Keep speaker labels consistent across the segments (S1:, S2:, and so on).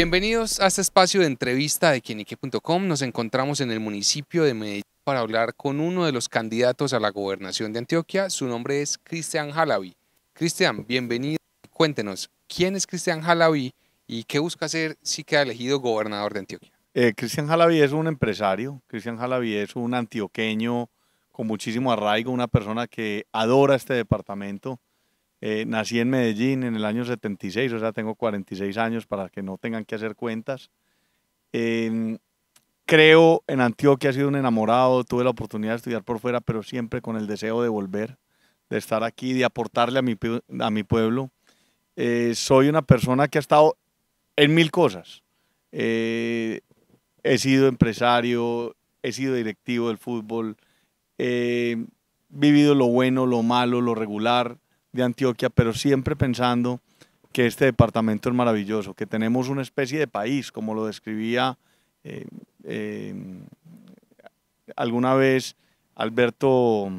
S1: Bienvenidos a este espacio de entrevista de quienique.com. Nos encontramos en el municipio de Medellín para hablar con uno de los candidatos a la gobernación de Antioquia. Su nombre es Cristian Jalavi. Cristian, bienvenido. Cuéntenos, ¿quién es Cristian Jalavi y qué busca hacer si queda elegido gobernador de Antioquia? Eh, Cristian Jalavi es un empresario, Cristian Jalavi es un antioqueño con muchísimo
S2: arraigo, una persona que adora este departamento eh, nací en Medellín en el año 76, o sea, tengo 46 años para que no tengan que hacer cuentas. Em, creo en Antioquia, he sido un enamorado, tuve la oportunidad de estudiar por fuera, pero siempre con el deseo de volver, de estar aquí, de aportarle a mi, a mi pueblo. Eh, soy una persona que ha estado en mil cosas. Eh, he sido empresario, he sido directivo del fútbol, he vivido lo bueno, lo malo, lo regular de Antioquia, pero siempre pensando que este departamento es maravilloso, que tenemos una especie de país, como lo describía eh, eh, alguna vez Alberto,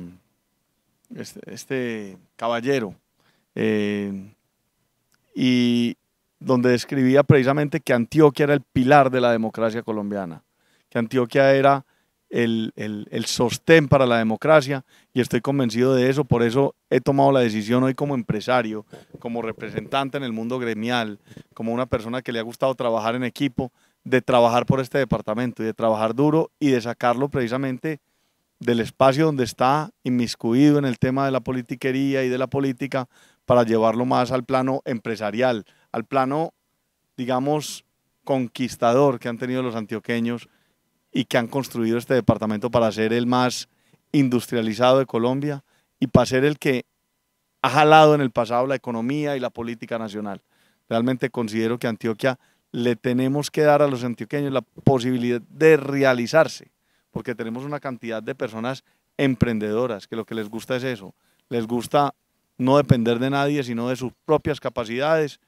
S2: este, este caballero, eh, y donde describía precisamente que Antioquia era el pilar de la democracia colombiana, que Antioquia era el, sostén para la democracia y estoy convencido de eso. Por eso he tomado la decisión hoy como empresario, como representante en el mundo gremial, como una persona que le ha gustado trabajar en equipo, de trabajar por este departamento y de trabajar duro y de sacarlo precisamente del espacio donde está inmiscuido en el tema de la politiquería y de la política para llevarlo más al plano empresarial, al plano, digamos, conquistador que han tenido los antioqueños y que han construido este departamento para ser el más industrializado de Colombia y para ser el que ha jalado en el pasado la economía y la política nacional. Realmente considero que Antioquia le tenemos que dar a los antioqueños la posibilidad de realizarse, porque tenemos una cantidad de personas emprendedoras que lo que les gusta es eso, les gusta no depender de nadie, sino de sus propias capacidades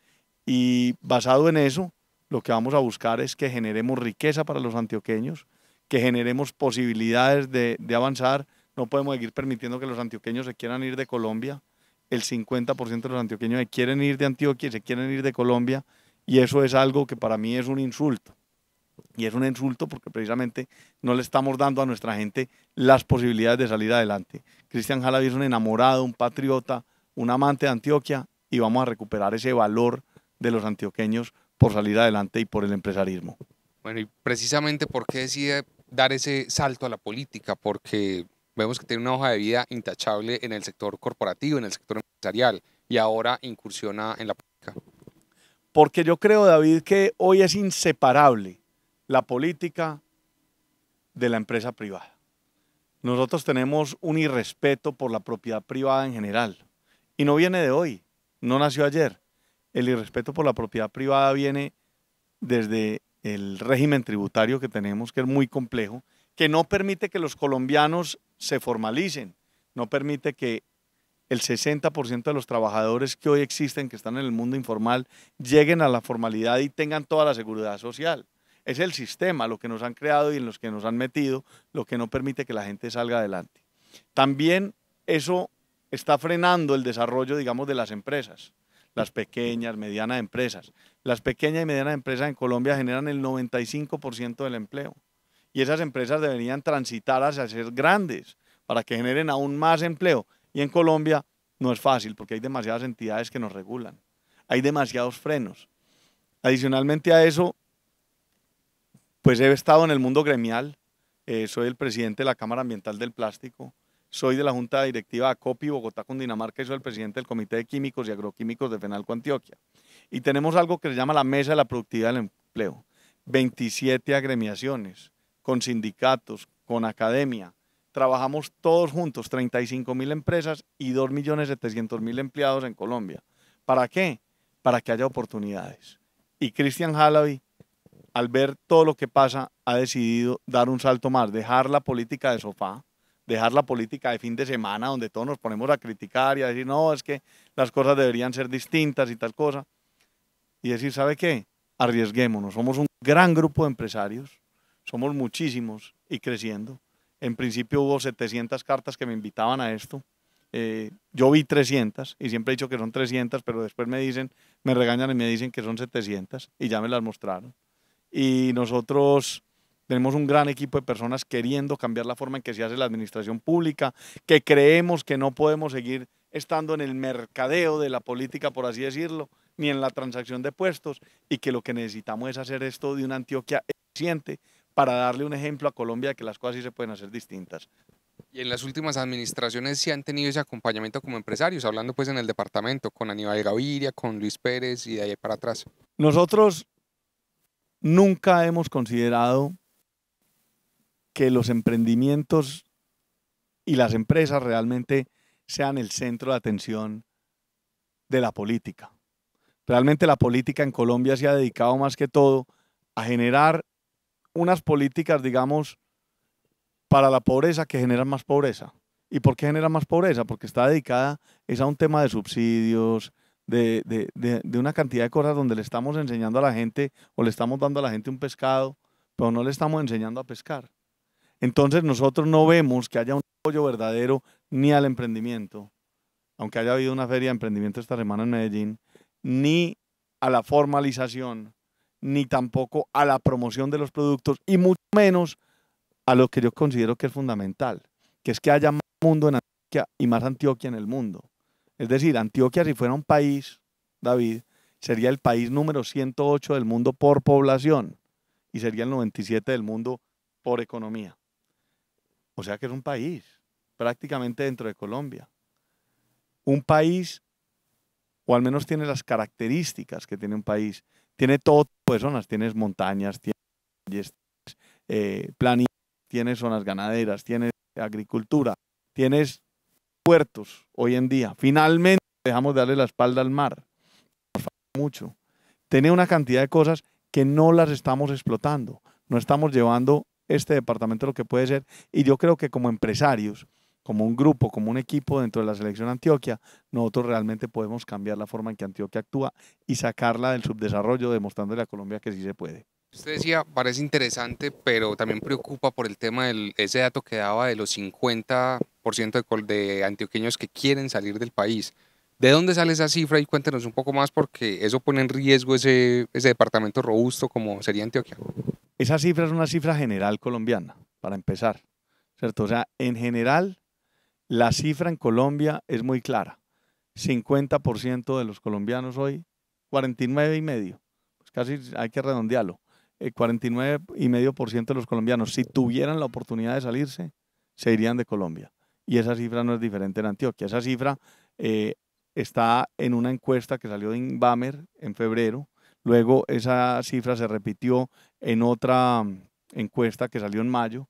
S2: y basado en eso, lo que vamos a buscar es que generemos riqueza para los antioqueños, que generemos posibilidades de, avanzar. No podemos seguir permitiendo que los antioqueños se quieran ir de Colombia. El 50% de los antioqueños se quieren ir de Antioquia y se quieren ir de Colombia. Y eso es algo que para mí es un insulto. Y es un insulto porque precisamente no le estamos dando a nuestra gente las posibilidades de salir adelante. Cristian Jalabi es un enamorado, un patriota, un amante de Antioquia y vamos a recuperar ese valor de los antioqueños por salir adelante y por el empresarismo.
S1: Bueno, y precisamente por qué decide dar ese salto a la política, porque vemos que tiene una hoja de vida intachable en el sector corporativo, en el sector empresarial, y ahora incursiona en la política.
S2: Porque yo creo, David, que hoy es inseparable la política de la empresa privada. Nosotros tenemos un irrespeto por la propiedad privada en general, y no viene de hoy, no nació ayer el irrespeto por la propiedad privada viene desde el régimen tributario que tenemos, que es muy complejo, que no permite que los colombianos se formalicen, no permite que el 60% de los trabajadores que hoy existen, que están en el mundo informal, lleguen a la formalidad y tengan toda la seguridad social. Es el sistema lo que nos han creado y en los que nos han metido, lo que no permite que la gente salga adelante. También eso está frenando el desarrollo, digamos, de las empresas las pequeñas, medianas empresas. Las pequeñas y medianas empresas en Colombia generan el 95% del empleo y esas empresas deberían transitar hacia ser grandes para que generen aún más empleo. Y en Colombia no es fácil porque hay demasiadas entidades que nos regulan, hay demasiados frenos. Adicionalmente a eso, pues he estado en el mundo gremial, eh, soy el presidente de la Cámara Ambiental del Plástico, soy de la Junta Directiva ACOPI Bogotá Cundinamarca y soy el presidente del Comité de Químicos y Agroquímicos de FENALCO Antioquia. Y tenemos algo que se llama la Mesa de la Productividad del Empleo. 27 agremiaciones, con sindicatos, con academia. Trabajamos todos juntos, 35 mil empresas y 2.700.000 empleados en Colombia. ¿Para qué? Para que haya oportunidades. Y Christian Halaby, al ver todo lo que pasa, ha decidido dar un salto más, dejar la política de sofá, dejar la política de fin de semana donde todos nos ponemos a criticar y a decir, no, es que las cosas deberían ser distintas y tal cosa. Y decir, ¿sabe qué? Arriesguémonos. Somos un gran grupo de empresarios, somos muchísimos y creciendo. En principio hubo 700 cartas que me invitaban a esto. Eh, yo vi 300 y siempre he dicho que son 300, pero después me dicen, me regañan y me dicen que son 700 y ya me las mostraron. Y nosotros tenemos un gran equipo de personas queriendo cambiar la forma en que se hace la administración pública, que creemos que no podemos seguir estando en el mercadeo de la política, por así decirlo, ni en la transacción de puestos, y que lo que necesitamos es hacer esto de una Antioquia eficiente para darle un ejemplo a Colombia de que las cosas sí se pueden hacer distintas.
S1: Y en las últimas administraciones sí han tenido ese acompañamiento como empresarios, hablando pues en el departamento, con Aníbal Gaviria, con Luis Pérez y de ahí para atrás.
S2: Nosotros nunca hemos considerado que los emprendimientos y las empresas realmente sean el centro de atención de la política. Realmente la política en Colombia se ha dedicado más que todo a generar unas políticas, digamos, para la pobreza que generan más pobreza. ¿Y por qué genera más pobreza? Porque está dedicada es a un tema de subsidios, de, una cantidad de cosas donde le estamos enseñando a la gente o le estamos dando a la gente un pescado, pero no le estamos enseñando a pescar. Entonces nosotros no vemos que haya un apoyo verdadero ni al emprendimiento, aunque haya habido una feria de emprendimiento esta semana en Medellín, ni a la formalización, ni tampoco a la promoción de los productos y mucho menos a lo que yo considero que es fundamental, que es que haya más mundo en Antioquia y más Antioquia en el mundo. Es decir, Antioquia si fuera un país, David, sería el país número 108 del mundo por población y sería el 97 del mundo por economía. O sea que es un país, prácticamente dentro de Colombia. Un país, o al menos tiene las características que tiene un país. Tiene todo tipo de zonas, tienes montañas, tienes eh, planillas, tienes zonas ganaderas, tienes agricultura, tienes puertos hoy en día. Finalmente dejamos de darle la espalda al mar. mucho. Tiene una cantidad de cosas que no las estamos explotando, no estamos llevando este departamento lo que puede ser. Y yo creo que como empresarios, como un grupo, como un equipo dentro de la selección Antioquia, nosotros realmente podemos cambiar la forma en que Antioquia actúa y sacarla del subdesarrollo, demostrándole a Colombia que sí se puede.
S1: Usted decía, parece interesante, pero también preocupa por el tema del ese dato que daba de los 50% de, de antioqueños que quieren salir del país. ¿De dónde sale esa cifra? Y cuéntenos un poco más porque eso pone en riesgo ese departamento robusto como sería Antioquia.
S2: Esa cifra es una cifra general colombiana, para empezar, ¿cierto? O sea, en general, la cifra en Colombia es muy clara. 50% de los colombianos hoy, 49 y medio, pues casi hay que redondearlo, el eh, 49 y medio por ciento de los colombianos, si tuvieran la oportunidad de salirse, se irían de Colombia. Y esa cifra no es diferente en Antioquia. Esa cifra eh, está en una encuesta que salió de Inbamer en febrero, Luego esa cifra se repitió en otra mm, encuesta que salió en mayo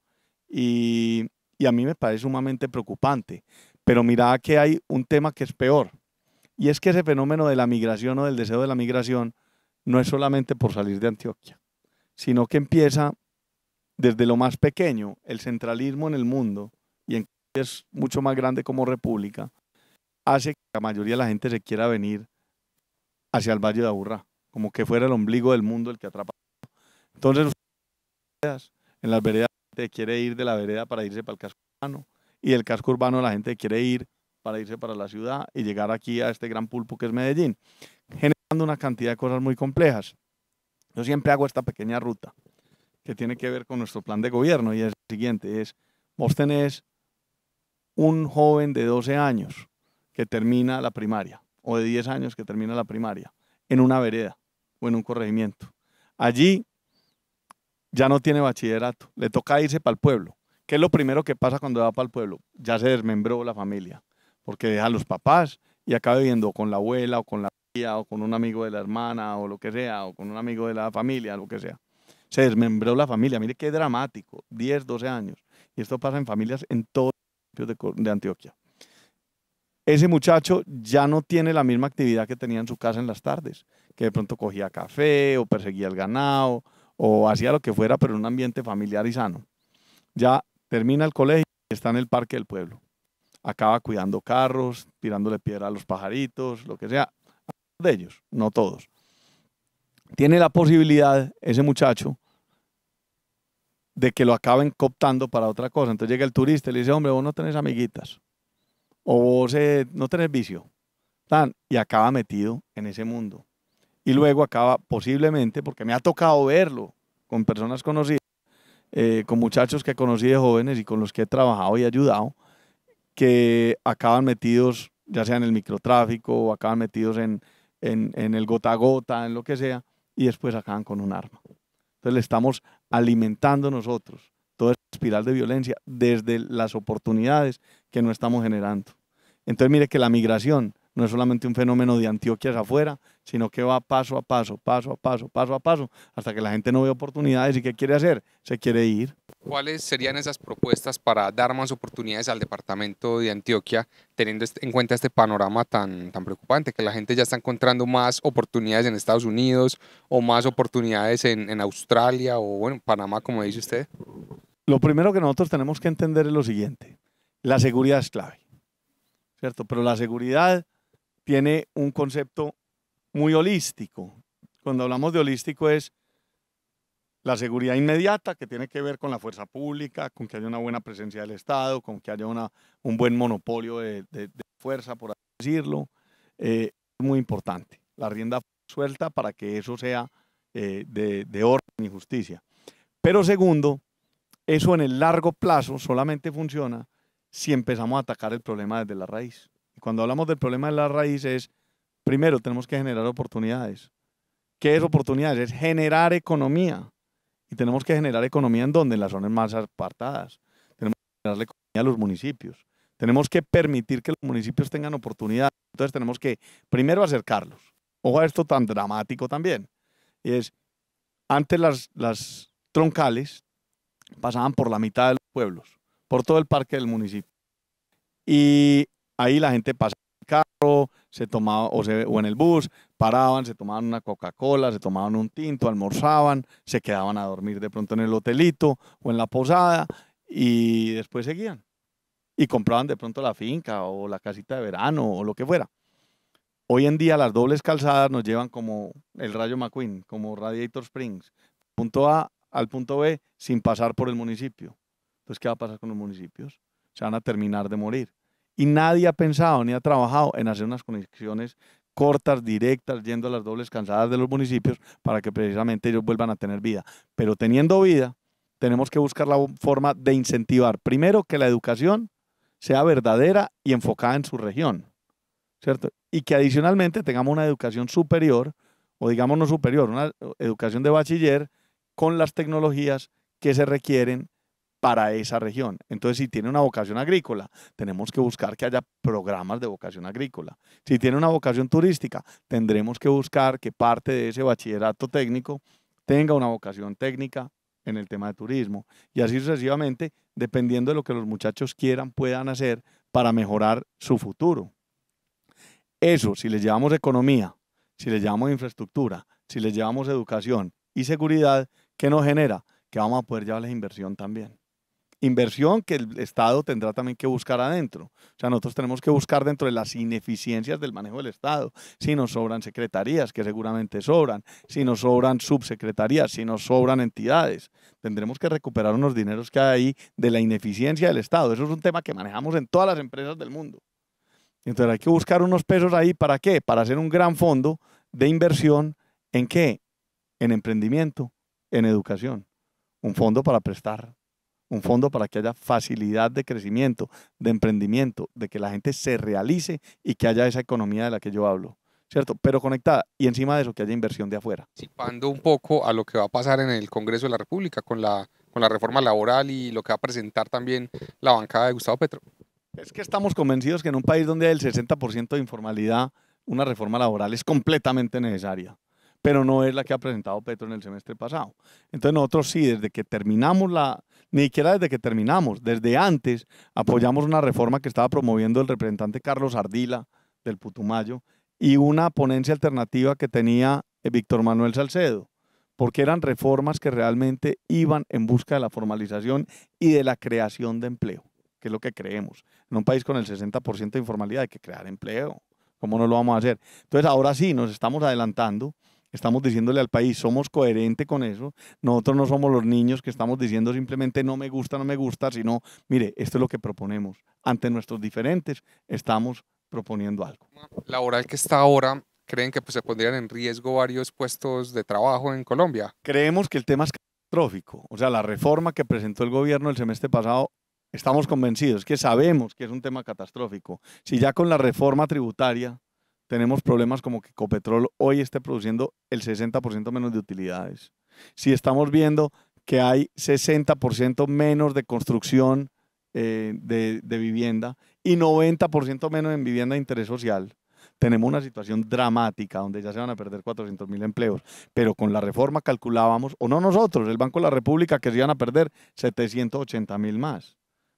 S2: y, a mí me parece sumamente preocupante. Pero mira que hay un tema que es peor y es que ese fenómeno de la migración o del deseo de la migración no es solamente por salir de Antioquia, sino que empieza desde lo más pequeño, el centralismo en el mundo, y en es mucho más grande como república, hace que la mayoría de la gente se quiera venir hacia el Valle de Aburrá como que fuera el ombligo del mundo el que atrapa. Entonces, en las veredas la gente quiere ir de la vereda para irse para el casco urbano y el casco urbano la gente quiere ir para irse para la ciudad y llegar aquí a este gran pulpo que es Medellín, generando una cantidad de cosas muy complejas. Yo siempre hago esta pequeña ruta que tiene que ver con nuestro plan de gobierno y es el siguiente, es vos tenés un joven de 12 años que termina la primaria o de 10 años que termina la primaria en una vereda o en un corregimiento. Allí ya no tiene bachillerato, le toca irse para el pueblo. ¿Qué es lo primero que pasa cuando va para el pueblo? Ya se desmembró la familia, porque deja a los papás y acaba viviendo con la abuela o con la tía o con un amigo de la hermana o lo que sea, o con un amigo de la familia, lo que sea. Se desmembró la familia, mire qué dramático, 10, 12 años. Y esto pasa en familias en todos los municipios de Antioquia. Ese muchacho ya no tiene la misma actividad que tenía en su casa en las tardes que de pronto cogía café o perseguía el ganado o hacía lo que fuera, pero en un ambiente familiar y sano. Ya termina el colegio y está en el parque del pueblo. Acaba cuidando carros, tirándole piedra a los pajaritos, lo que sea. de ellos, no todos. Tiene la posibilidad ese muchacho de que lo acaben cooptando para otra cosa. Entonces llega el turista y le dice, hombre, vos no tenés amiguitas. O vos eh, no tenés vicio. Tan, y acaba metido en ese mundo y luego acaba posiblemente, porque me ha tocado verlo con personas conocidas, eh, con muchachos que conocí de jóvenes y con los que he trabajado y ayudado, que acaban metidos ya sea en el microtráfico o acaban metidos en, el gota a gota, en lo que sea, y después acaban con un arma. Entonces le estamos alimentando nosotros toda esta espiral de violencia desde las oportunidades que no estamos generando. Entonces mire que la migración no es solamente un fenómeno de Antioquia afuera, sino que va paso a paso, paso a paso, paso a paso, hasta que la gente no ve oportunidades y ¿qué quiere hacer? Se
S1: quiere ir. ¿Cuáles serían esas propuestas para dar más oportunidades al departamento de Antioquia, teniendo en cuenta este panorama tan, tan preocupante, que la gente ya está encontrando más oportunidades en Estados Unidos o más oportunidades en, Australia o en Panamá, como dice usted?
S2: Lo primero que nosotros tenemos que entender es lo siguiente, la seguridad es clave, ¿cierto? Pero la seguridad tiene un concepto muy holístico. Cuando hablamos de holístico es la seguridad inmediata, que tiene que ver con la fuerza pública, con que haya una buena presencia del Estado, con que haya una, un buen monopolio de, fuerza, por así decirlo. Eh, es muy importante. La rienda suelta para que eso sea eh, de orden y justicia. Pero segundo, eso en el largo plazo solamente funciona si empezamos a atacar el problema desde la raíz cuando hablamos del problema de la raíz es, primero tenemos que generar oportunidades. ¿Qué es oportunidades? Es generar economía. Y tenemos que generar economía en donde, en las zonas más apartadas. Tenemos que generar economía a los municipios. Tenemos que permitir que los municipios tengan oportunidad. Entonces tenemos que primero acercarlos. Ojo a esto tan dramático también. Y es, antes las, las troncales pasaban por la mitad de los pueblos, por todo el parque del municipio. Y Ahí la gente pasaba en el carro, se tomaba, o, se, o en el bus, paraban, se tomaban una Coca-Cola, se tomaban un tinto, almorzaban, se quedaban a dormir de pronto en el hotelito o en la posada y después seguían. Y compraban de pronto la finca o la casita de verano o lo que fuera. Hoy en día las dobles calzadas nos llevan como el Rayo McQueen, como Radiator Springs, punto A al punto B sin pasar por el municipio. Entonces, ¿qué va a pasar con los municipios? Se van a terminar de morir y nadie ha pensado ni ha trabajado en hacer unas conexiones cortas, directas, yendo a las dobles cansadas de los municipios para que precisamente ellos vuelvan a tener vida. Pero teniendo vida, tenemos que buscar la forma de incentivar, primero, que la educación sea verdadera y enfocada en su región, ¿cierto? Y que adicionalmente tengamos una educación superior, o digamos no superior, una educación de bachiller con las tecnologías que se requieren para esa región. Entonces, si tiene una vocación agrícola, tenemos que buscar que haya programas de vocación agrícola. Si tiene una vocación turística, tendremos que buscar que parte de ese bachillerato técnico tenga una vocación técnica en el tema de turismo. Y así sucesivamente, dependiendo de lo que los muchachos quieran, puedan hacer para mejorar su futuro. Eso, si les llevamos economía, si les llevamos infraestructura, si les llevamos educación y seguridad, ¿qué nos genera? Que vamos a poder llevarles inversión también inversión que el Estado tendrá también que buscar adentro. O sea, nosotros tenemos que buscar dentro de las ineficiencias del manejo del Estado. Si nos sobran secretarías, que seguramente sobran, si nos sobran subsecretarías, si nos sobran entidades, tendremos que recuperar unos dineros que hay ahí de la ineficiencia del Estado. Eso es un tema que manejamos en todas las empresas del mundo. Entonces hay que buscar unos pesos ahí para qué? Para hacer un gran fondo de inversión en qué? En emprendimiento, en educación. Un fondo para prestar un fondo para que haya facilidad de crecimiento, de emprendimiento, de que la gente se realice y que haya esa economía de la que yo hablo, ¿cierto? Pero conectada y encima de
S1: eso que haya inversión de afuera. Participando un poco a lo que va a pasar en el Congreso de la República con la, con la reforma laboral y lo que va a presentar también la bancada de Gustavo Petro.
S2: Es que estamos convencidos que en un país donde hay el 60% de informalidad, una reforma laboral es completamente necesaria pero no es la que ha presentado Petro en el semestre pasado. Entonces nosotros sí, desde que terminamos la, ni siquiera desde que terminamos, desde antes apoyamos una reforma que estaba promoviendo el representante Carlos Ardila del Putumayo y una ponencia alternativa que tenía eh, Víctor Manuel Salcedo, porque eran reformas que realmente iban en busca de la formalización y de la creación de empleo, que es lo que creemos. En un país con el 60% de informalidad hay que crear empleo. ¿Cómo no lo vamos a hacer? Entonces, ahora sí, nos estamos adelantando estamos diciéndole al país, somos coherentes con eso. Nosotros no somos los niños que estamos diciendo simplemente no me gusta, no me gusta, sino, mire, esto es lo que proponemos. Ante nuestros diferentes estamos proponiendo algo. La
S1: Laboral que está ahora, ¿creen que pues, se pondrían en riesgo varios puestos de trabajo en Colombia?
S2: Creemos que el tema es catastrófico. O sea, la reforma que presentó el gobierno el semestre pasado estamos convencidos que sabemos
S1: que es un tema catastrófico.
S2: Si ya con la reforma tributaria tenemos problemas como que Copetrol hoy esté produciendo el 60% menos de utilidades. Si estamos viendo que hay 60% menos de construcción eh, de, vivienda y 90% menos en vivienda de interés social, tenemos una situación dramática donde ya se van a perder 400.000 mil empleos. Pero con la reforma calculábamos, o no nosotros, el Banco de la República, que se iban a perder 780 mil más.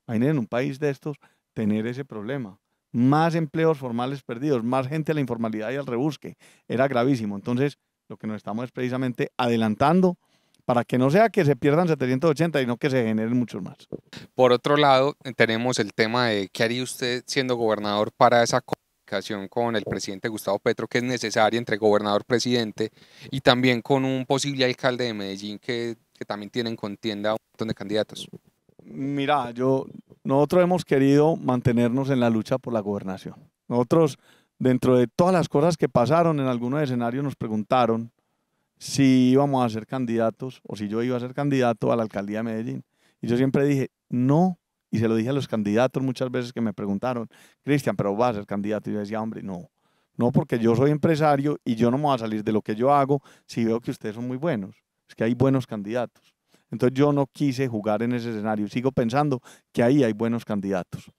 S2: Imaginen en un país de estos tener ese problema más empleos formales perdidos, más gente a la informalidad y al rebusque. Era gravísimo. Entonces, lo que nos estamos es precisamente adelantando para que no sea que se pierdan 780, y no que se generen muchos más.
S1: Por otro lado, tenemos el tema de qué haría usted siendo gobernador para esa comunicación con el presidente Gustavo Petro, que es necesaria entre gobernador-presidente, y también con un posible alcalde de Medellín que, que también tienen contienda un montón de candidatos.
S2: Mira, yo, nosotros hemos querido mantenernos en la lucha por la gobernación. Nosotros, dentro de todas las cosas que pasaron en algunos escenarios, nos preguntaron si íbamos a ser candidatos o si yo iba a ser candidato a la alcaldía de Medellín. Y yo siempre dije, no, y se lo dije a los candidatos muchas veces que me preguntaron, Cristian, pero vas a ser candidato. Y yo decía, hombre, no, no, porque yo soy empresario y yo no me voy a salir de lo que yo hago si veo que ustedes son muy buenos. Es que hay buenos candidatos. Entonces yo no quise jugar en ese escenario. Sigo pensando que ahí hay buenos candidatos.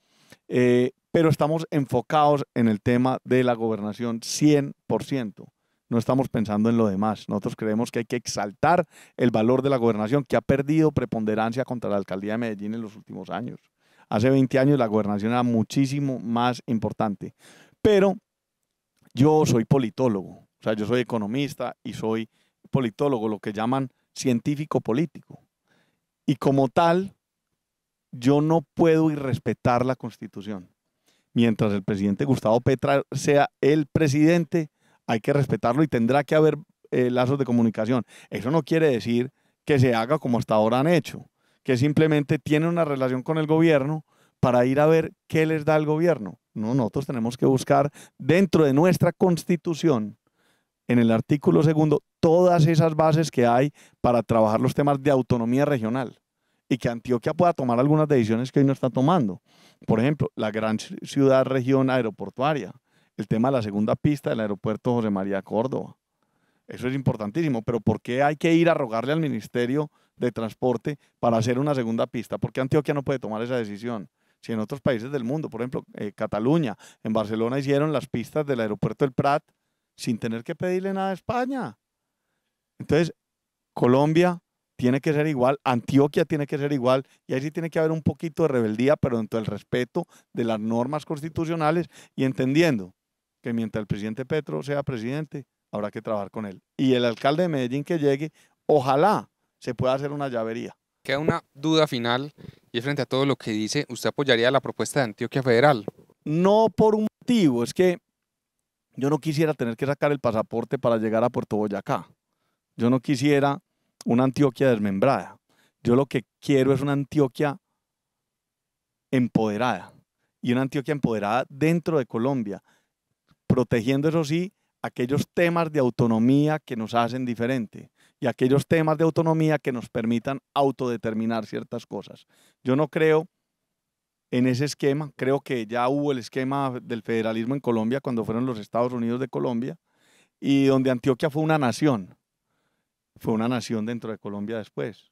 S2: Eh, pero estamos enfocados en el tema de la gobernación 100%. No estamos pensando en lo demás. Nosotros creemos que hay que exaltar el valor de la gobernación que ha perdido preponderancia contra la alcaldía de Medellín en los últimos años. Hace 20 años la gobernación era muchísimo más importante. Pero yo soy politólogo, o sea, yo soy economista y soy politólogo, lo que llaman científico político. Y como tal, yo no puedo irrespetar la Constitución. Mientras el presidente Gustavo Petra sea el presidente, hay que respetarlo y tendrá que haber eh, lazos de comunicación. Eso no quiere decir que se haga como hasta ahora han hecho, que simplemente tienen una relación con el gobierno para ir a ver qué les da el gobierno. No, nosotros tenemos que buscar dentro de nuestra constitución, en el artículo segundo, todas esas bases que hay para trabajar los temas de autonomía regional y que Antioquia pueda tomar algunas decisiones que hoy no está tomando. Por ejemplo, la gran ciudad región aeroportuaria, el tema de la segunda pista del aeropuerto José María Córdoba. Eso es importantísimo, pero ¿por qué hay que ir a rogarle al Ministerio de Transporte para hacer una segunda pista? ¿Por qué Antioquia no puede tomar esa decisión? Si en otros países del mundo, por ejemplo, eh, Cataluña, en Barcelona hicieron las pistas del aeropuerto del Prat sin tener que pedirle nada a España. Entonces, Colombia tiene que ser igual, Antioquia tiene que ser igual, y ahí sí tiene que haber un poquito de rebeldía, pero dentro del respeto de las normas constitucionales y entendiendo que mientras el presidente Petro sea presidente, habrá que trabajar con él. Y el alcalde de Medellín que llegue, ojalá se pueda hacer una llavería.
S1: Queda una duda final, y frente a todo lo que dice, ¿usted apoyaría la propuesta de Antioquia Federal?
S2: No por un motivo, es que yo no quisiera tener que sacar el pasaporte para llegar a Puerto Boyacá. Yo no quisiera una Antioquia desmembrada. Yo lo que quiero es una Antioquia empoderada y una Antioquia empoderada dentro de Colombia, protegiendo, eso sí, aquellos temas de autonomía que nos hacen diferente y aquellos temas de autonomía que nos permitan autodeterminar ciertas cosas. Yo no creo en ese esquema, creo que ya hubo el esquema del federalismo en Colombia cuando fueron los Estados Unidos de Colombia y donde Antioquia fue una nación fue una nación dentro de Colombia después.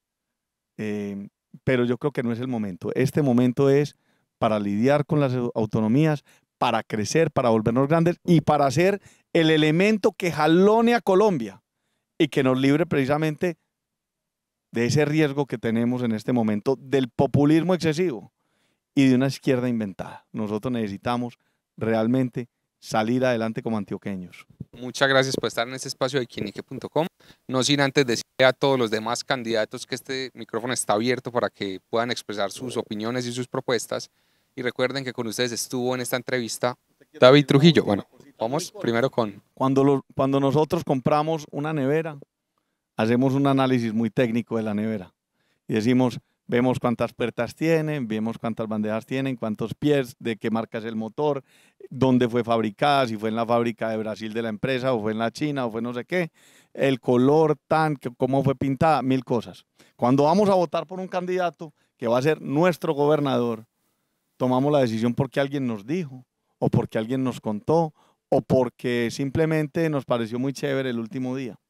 S2: Em, pero yo creo que no es el momento. Este momento es para lidiar con las autonomías, para crecer, para volvernos grandes y para ser el elemento que jalone a Colombia y que nos libre precisamente de ese riesgo que tenemos en este momento del populismo excesivo y de una izquierda inventada. Nosotros necesitamos realmente salir adelante como antioqueños.
S1: Muchas gracias por estar en este espacio de quinique.com. No sin antes decirle a todos los demás candidatos que este micrófono está abierto para que puedan expresar sus opiniones y sus propuestas. Y recuerden que con ustedes estuvo en esta entrevista David Trujillo. Bueno, vamos primero con...
S2: Cuando, cuando nosotros compramos una nevera, hacemos un análisis muy técnico de la nevera y decimos, Vemos cuántas puertas tienen, vemos cuántas bandejas tienen, cuántos pies, de qué marca es el motor, dónde fue fabricada, si fue en la fábrica de Brasil de la empresa, o fue en la China, o fue no sé qué, el color, tan, cómo fue pintada, mil cosas. Cuando vamos a votar por un candidato que va a ser nuestro gobernador, tomamos la decisión porque alguien nos dijo, o porque alguien nos contó, o porque simplemente nos pareció muy chévere el último día.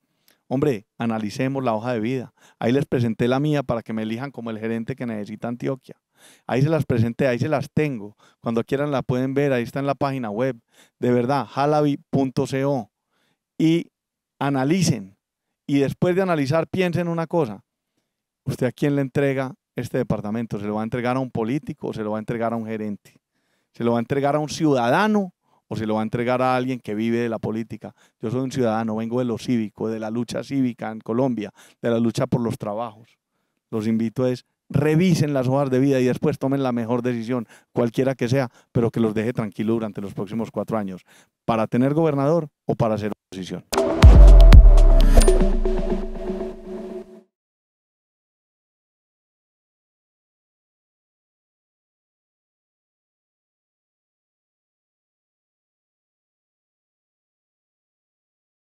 S2: Hombre, analicemos la hoja de vida. Ahí les presenté la mía para que me elijan como el gerente que necesita Antioquia. Ahí se las presenté, ahí se las tengo. Cuando quieran la pueden ver, ahí está en la página web. De verdad, halavi.co Y analicen. Y después de analizar, piensen una cosa. ¿Usted a quién le entrega este departamento? ¿Se lo va a entregar a un político o se lo va a entregar a un gerente? ¿Se lo va a entregar a un ciudadano o se lo va a entregar a alguien que vive de la política. Yo soy un ciudadano, vengo de lo cívico, de la lucha cívica en Colombia, de la lucha por los trabajos. Los invito es revisen las hojas de vida y después tomen la mejor decisión, cualquiera que sea, pero que los deje tranquilos durante los próximos cuatro años, para tener gobernador o para hacer oposición.